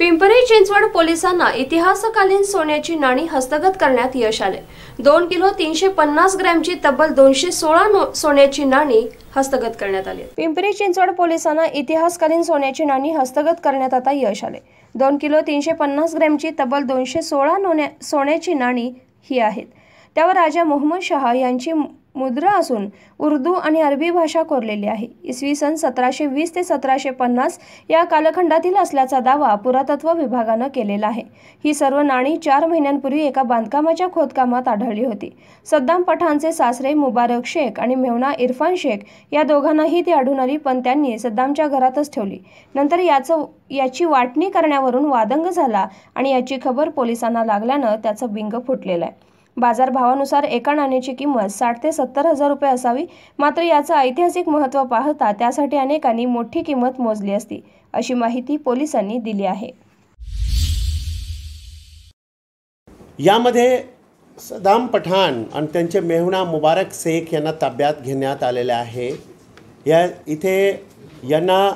पिंपरी चिंचवड पोलिसांना इतिहासकालीन सोन्याची नाणी हस्तगत करण्यात यश आले दोन किलो तीनशे पन्नास ग्रॅमची तब्बल दोनशे सोळा नो सोन्याची नाणी हस्तगत करण्यात आली पिंपरी चिंचवड पोलिसांना इतिहासकालीन सोन्याची नाणी हस्तगत करण्यात आता यश आले दोन किलो तीनशे पन्नास ग्रॅमची तब्बल दोनशे सोळा नोन्या सोन्याची नाणी ही आहेत त्यावर राजा मोहम्मद शहा यांची मुद्रा असून उर्दू आणि अरबी भाषा कोरलेली आहे इसवी सन सतराशे वीस ते सतराशे पन्नास या कालखंडातील असल्याचा दावा पुरातत्व विभागानं केलेला आहे ही सर्व नाणी चार महिन्यांपूर्वी एका बांधकामाच्या खोदकामात आढळली होती सद्दाम पठाणचे सासरे मुबारक शेख आणि मेवना इरफान शेख या दोघांनाही ती आढळून आली पण त्यांनी सद्दामच्या घरातच ठेवली नंतर याचं याची वाटणी करण्यावरून वादंग झाला आणि याची खबर पोलिसांना लागल्यानं त्याचं बिंग फुटलेलं आहे बाजारभावानुसार एका नाण्याची किंमत साठ ते सत्तर हजार रुपये असावी मात्र याचं ऐतिहासिक महत्त्व पाहता त्यासाठी अनेकांनी मोठी किंमत मोजली असती अशी माहिती पोलिसांनी दिली आहे यामध्ये सदाम पठाण आणि त्यांचे मेहुणा मुबारक शेख यांना ताब्यात घेण्यात आलेले आहे या इथे यांना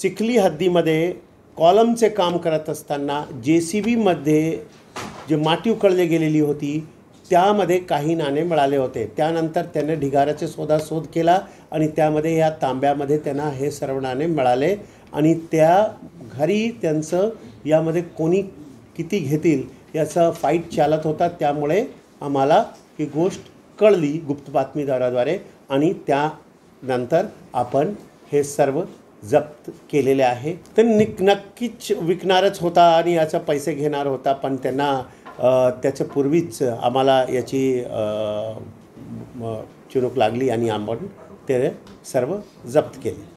चिखली हद्दीमध्ये कॉलमचे काम करत असताना जे सी बीमध्ये जे माती उकळली गेलेली होती त्यामध्ये काही नाणे मिळाले होते त्यानंतर त्याने ढिगाऱ्याचे शोध केला आणि त्यामध्ये या तांब्यामध्ये त्यांना हे सर्व नाणे मिळाले आणि त्या घरी त्यांचं यामध्ये कोणी किती घेतील याचा फाईट चालत होता त्यामुळे आम्हाला ही गोष्ट कळली गुप्त बातमीदाराद्वारे आणि त्यानंतर आपण हे सर्व जप्त केलेले आहे तर निक नक्कीच विकणारच होता आणि याचा पैसे घेणार होता पण त्यांना त्याच्या पूर्वीच आम्हाला याची चिरूक लागली आणि आपण ते सर्व जप्त केले